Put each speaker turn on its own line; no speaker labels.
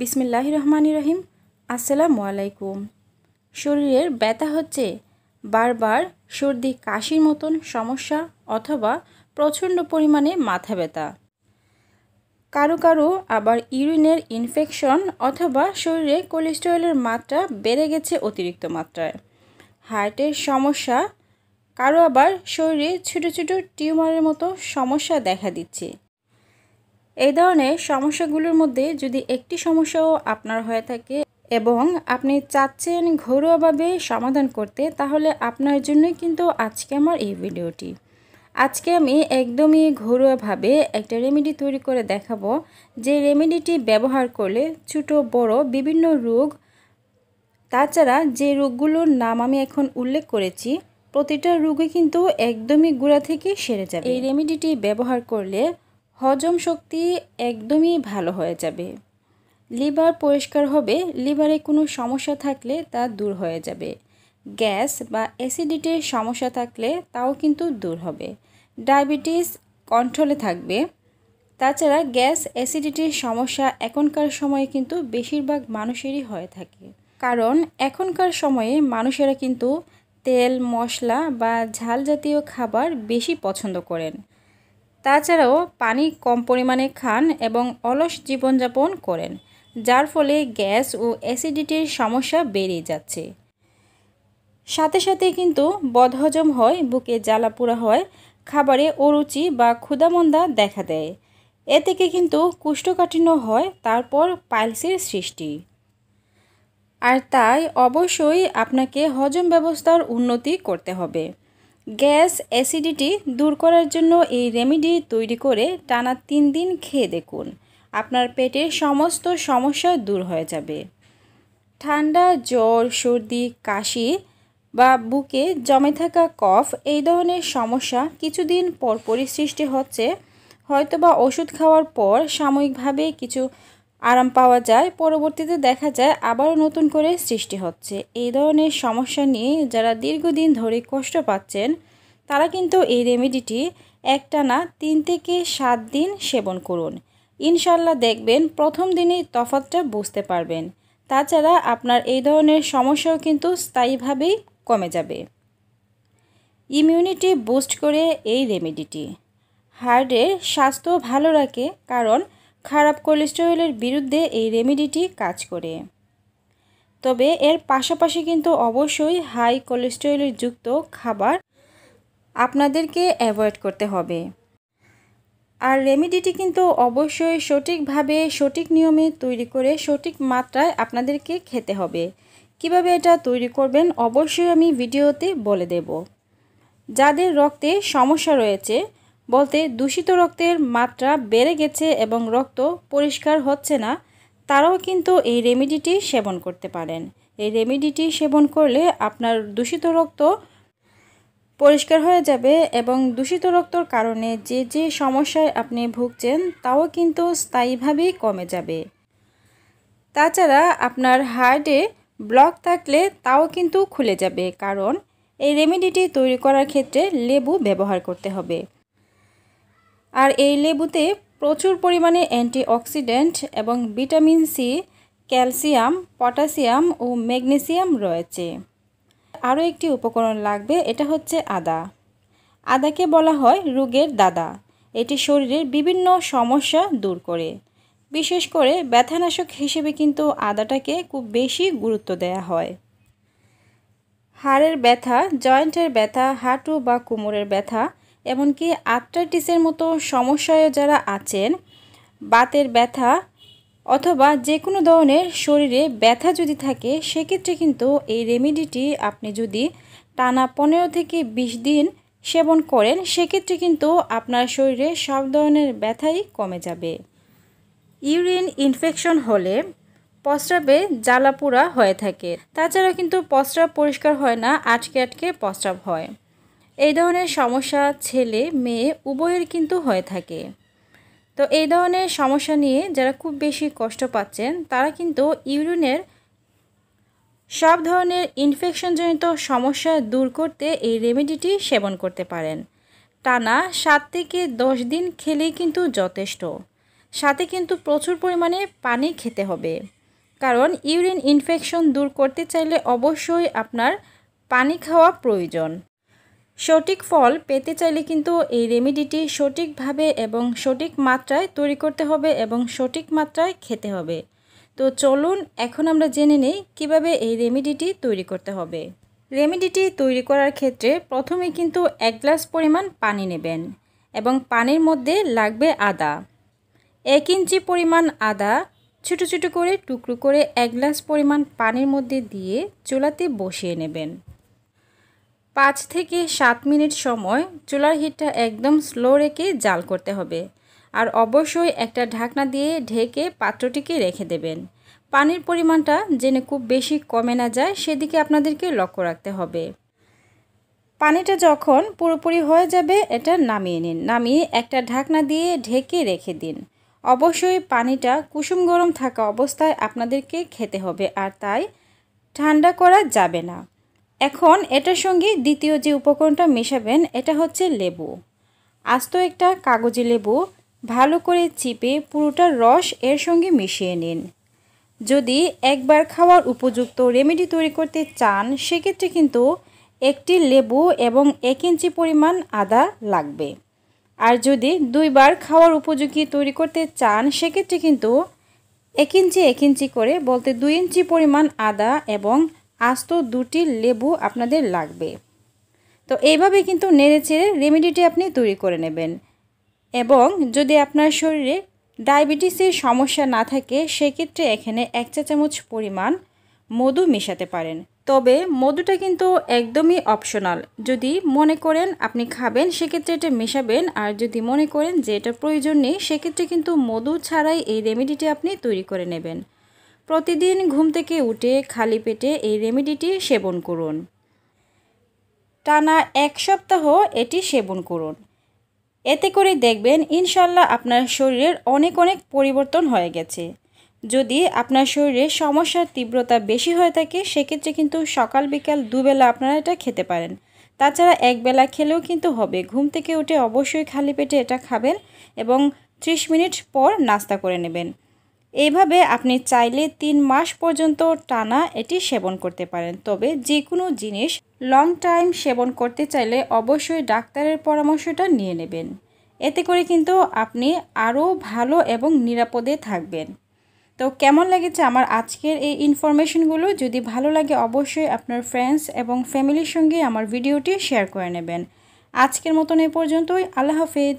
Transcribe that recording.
বিসমিল্লাহ রহমান রহিম আসসালামু আলাইকুম শরীরের ব্যথা হচ্ছে বারবার সর্দি কাশির মতন সমস্যা অথবা প্রচণ্ড পরিমাণে মাথা ব্যথা কারো কারো আবার ইউরিনের ইনফেকশন অথবা শরীরে কোলেস্টেরলের মাত্রা বেড়ে গেছে অতিরিক্ত মাত্রায় হার্টের সমস্যা কারো আবার শরীরে ছোটো ছোটো টিউমারের মতো সমস্যা দেখা দিচ্ছে এই ধরনের সমস্যাগুলোর মধ্যে যদি একটি সমস্যাও আপনার হয়ে থাকে এবং আপনি চাচ্ছেন ঘরোয়াভাবে সমাধান করতে তাহলে আপনার জন্যই কিন্তু আজকে আমার এই ভিডিওটি আজকে আমি একদমই ঘরোয়াভাবে একটা রেমেডি তৈরি করে দেখাবো যে রেমেডিটি ব্যবহার করলে ছোট বড় বিভিন্ন রোগ তাছাড়া যে রোগগুলোর নাম আমি এখন উল্লেখ করেছি প্রতিটা রোগে কিন্তু একদমই গুঁড়া থেকে সেরে যাবে এই রেমেডিটি ব্যবহার করলে হজম শক্তি একদমই ভালো হয়ে যাবে লিভার পরিষ্কার হবে লিভারে কোনো সমস্যা থাকলে তা দূর হয়ে যাবে গ্যাস বা অ্যাসিডিটির সমস্যা থাকলে তাও কিন্তু দূর হবে ডায়াবেটিস কন্ট্রোলে থাকবে তাছাড়া গ্যাস অ্যাসিডিটির সমস্যা এখনকার সময়ে কিন্তু বেশিরভাগ মানুষেরই হয়ে থাকে কারণ এখনকার সময়ে মানুষেরা কিন্তু তেল মশলা বা ঝাল জাতীয় খাবার বেশি পছন্দ করেন তাছাড়াও পানি কম পরিমাণে খান এবং অলস জীবনযাপন করেন যার ফলে গ্যাস ও অ্যাসিডিটির সমস্যা বেড়ে যাচ্ছে সাথে সাথে কিন্তু বদহজম হয় বুকে জ্বালাপোড়া হয় খাবারে অরুচি বা ক্ষুধামন্দা দেখা দেয় এ থেকে কিন্তু কুষ্ঠকাঠিন্য হয় তারপর পাইলসের সৃষ্টি আর তাই অবশ্যই আপনাকে হজম ব্যবস্থার উন্নতি করতে হবে গ্যাস অ্যাসিডিটি দূর করার জন্য এই রেমিডি তৈরি করে টানা তিন দিন খেয়ে দেখুন আপনার পেটের সমস্ত সমস্যা দূর হয়ে যাবে ঠান্ডা জ্বর সর্দি কাশি বা বুকে জমে থাকা কফ এই ধরনের সমস্যা কিছুদিন পরপরই সৃষ্টি হচ্ছে হয়তোবা ওষুধ খাওয়ার পর সাময়িকভাবে কিছু আরাম পাওয়া যায় পরবর্তীতে দেখা যায় আবারও নতুন করে সৃষ্টি হচ্ছে এই ধরনের সমস্যা নিয়ে যারা দীর্ঘদিন ধরে কষ্ট পাচ্ছেন তারা কিন্তু এই রেমেডিটি একটানা তিন থেকে সাত দিন সেবন করুন ইনশাল্লাহ দেখবেন প্রথম দিনেই তফাতটা বুঝতে পারবেন তাছাড়া আপনার এই ধরনের সমস্যাও কিন্তু স্থায়ীভাবেই কমে যাবে ইমিউনিটি বুস্ট করে এই রেমেডিটি হার্টের স্বাস্থ্য ভালো রাখে কারণ খারাপ কোলেস্টেরলের বিরুদ্ধে এই রেমেডিটি কাজ করে তবে এর পাশাপাশি কিন্তু অবশ্যই হাই কোলেস্টেরলের যুক্ত খাবার আপনাদেরকে অ্যাভয়েড করতে হবে আর রেমেডিটি কিন্তু অবশ্যই সঠিকভাবে সঠিক নিয়মে তৈরি করে সঠিক মাত্রায় আপনাদেরকে খেতে হবে কিভাবে এটা তৈরি করবেন অবশ্যই আমি ভিডিওতে বলে দেব যাদের রক্তে সমস্যা রয়েছে বলতে দূষিত রক্তের মাত্রা বেড়ে গেছে এবং রক্ত পরিষ্কার হচ্ছে না তারাও কিন্তু এই রেমিডিটি সেবন করতে পারেন এই রেমিডিটি সেবন করলে আপনার দূষিত রক্ত পরিষ্কার হয়ে যাবে এবং দূষিত রক্তর কারণে যে যে সমস্যায় আপনি ভুগছেন তাও কিন্তু স্থায়ীভাবেই কমে যাবে তাছাড়া আপনার হার্টে ব্লক থাকলে তাও কিন্তু খুলে যাবে কারণ এই রেমেডিটি তৈরি করার ক্ষেত্রে লেবু ব্যবহার করতে হবে আর এই লেবুতে প্রচুর পরিমাণে অ্যান্টিঅক্সিডেন্ট এবং ভিটামিন সি ক্যালসিয়াম পটাশিয়াম ও ম্যাগনেসিয়াম রয়েছে আরও একটি উপকরণ লাগবে এটা হচ্ছে আদা আদাকে বলা হয় রোগের দাদা এটি শরীরের বিভিন্ন সমস্যা দূর করে বিশেষ করে ব্যথানাশক হিসেবে কিন্তু আদাটাকে খুব বেশি গুরুত্ব দেয়া হয় হাড়ের ব্যথা জয়েন্টের ব্যথা হাঁটু বা কোমরের ব্যথা এমনকি আর্থ্রাইটিসের মতো সমস্যায় যারা আছেন বাতের ব্যথা অথবা যে কোনো ধরনের শরীরে ব্যথা যদি থাকে সেক্ষেত্রে কিন্তু এই রেমেডিটি আপনি যদি টানা পনেরো থেকে ২০ দিন সেবন করেন সেক্ষেত্রে কিন্তু আপনার শরীরে সব ধরনের ব্যথাই কমে যাবে ইউরিন ইনফেকশন হলে প্রস্রাবে জ্বালাপোড়া হয়ে থাকে তাছাড়া কিন্তু প্রস্রাব পরিষ্কার হয় না আটকে আটকে প্রস্রাব হয় এই ধরনের সমস্যা ছেলে মেয়ে উভয়ের কিন্তু হয়ে থাকে তো এই ধরনের সমস্যা নিয়ে যারা খুব বেশি কষ্ট পাচ্ছেন তারা কিন্তু ইউরিনের সব ধরনের ইনফেকশনজনিত সমস্যা দূর করতে এই রেমেডিটি সেবন করতে পারেন টানা সাত থেকে দশ দিন খেলেই কিন্তু যথেষ্ট সাথে কিন্তু প্রচুর পরিমাণে পানি খেতে হবে কারণ ইউরিন ইনফেকশন দূর করতে চাইলে অবশ্যই আপনার পানি খাওয়া প্রয়োজন সঠিক ফল পেতে চাইলে কিন্তু এই রেমেডিটি সঠিকভাবে এবং সঠিক মাত্রায় তৈরি করতে হবে এবং সঠিক মাত্রায় খেতে হবে তো চলুন এখন আমরা জেনে নেই কীভাবে এই রেমেডিটি তৈরি করতে হবে রেমেডিটি তৈরি করার ক্ষেত্রে প্রথমে কিন্তু এক গ্লাস পরিমাণ পানি নেবেন এবং পানির মধ্যে লাগবে আদা এক ইঞ্চি পরিমাণ আদা ছোটো ছোটো করে টুকরো করে এক গ্লাস পরিমাণ পানির মধ্যে দিয়ে চুলাতে বসিয়ে নেবেন পাঁচ থেকে সাত মিনিট সময় চুলার হিটটা একদম স্লো রেখে জাল করতে হবে আর অবশ্যই একটা ঢাকনা দিয়ে ঢেকে পাত্রটিকে রেখে দেবেন পানির পরিমাণটা জেনে খুব বেশি কমে না যায় সেদিকে আপনাদেরকে লক্ষ্য রাখতে হবে পানিটা যখন পুরোপুরি হয়ে যাবে এটা নামিয়ে নিন নামিয়ে একটা ঢাকনা দিয়ে ঢেকে রেখে দিন অবশ্যই পানিটা কুসুম গরম থাকা অবস্থায় আপনাদেরকে খেতে হবে আর তাই ঠান্ডা করা যাবে না এখন এটার সঙ্গে দ্বিতীয় যে উপকরণটা মেশাবেন এটা হচ্ছে লেবু আস্ত একটা কাগজে লেবু ভালো করে চিপে পুরোটা রস এর সঙ্গে মিশিয়ে নিন যদি একবার খাওয়ার উপযুক্ত রেমেডি তৈরি করতে চান সেক্ষেত্রে কিন্তু একটি লেবু এবং এক ইঞ্চি পরিমাণ আদা লাগবে আর যদি দুইবার খাওয়ার উপযোগী তৈরি করতে চান সেক্ষেত্রে কিন্তু এক ইঞ্চি এক ইঞ্চি করে বলতে দুই ইঞ্চি পরিমাণ আদা এবং আস্ত দুটি লেবু আপনাদের লাগবে তো এইভাবে কিন্তু নেড়ে চেড়ে রেমেডিটি আপনি তৈরি করে নেবেন এবং যদি আপনার শরীরে ডায়াবেটিসের সমস্যা না থাকে সেক্ষেত্রে এখানে এক চা চামচ পরিমাণ মধু মেশাতে পারেন তবে মধুটা কিন্তু একদমই অপশনাল যদি মনে করেন আপনি খাবেন সেক্ষেত্রে এটা মেশাবেন আর যদি মনে করেন যে এটা প্রয়োজন নেই সেক্ষেত্রে কিন্তু মধু ছাড়াই এই রেমেডিটি আপনি তৈরি করে নেবেন প্রতিদিন ঘুম থেকে উঠে খালি পেটে এই রেমেডিটি সেবন করুন টানা এক সপ্তাহ এটি সেবন করুন এতে করে দেখবেন ইনশাল্লাহ আপনার শরীরের অনেক অনেক পরিবর্তন হয়ে গেছে যদি আপনার শরীরে সমস্যার তীব্রতা বেশি হয়ে থাকে সেক্ষেত্রে কিন্তু সকাল বিকাল দুবেলা আপনারা এটা খেতে পারেন তাছাড়া একবেলা খেলেও কিন্তু হবে ঘুম থেকে উঠে অবশ্যই খালি পেটে এটা খাবেন এবং ত্রিশ মিনিট পর নাস্তা করে নেবেন এইভাবে আপনি চাইলে তিন মাস পর্যন্ত টানা এটি সেবন করতে পারেন তবে যে কোনো জিনিস লং টাইম সেবন করতে চাইলে অবশ্যই ডাক্তারের পরামর্শটা নিয়ে নেবেন এতে করে কিন্তু আপনি আরও ভালো এবং নিরাপদে থাকবেন তো কেমন লেগেছে আমার আজকের এই ইনফরমেশনগুলো যদি ভালো লাগে অবশ্যই আপনার ফ্রেন্ডস এবং ফ্যামিলির সঙ্গে আমার ভিডিওটি শেয়ার করে নেবেন আজকের মতন এ পর্যন্তই আল্লাহ হাফেজ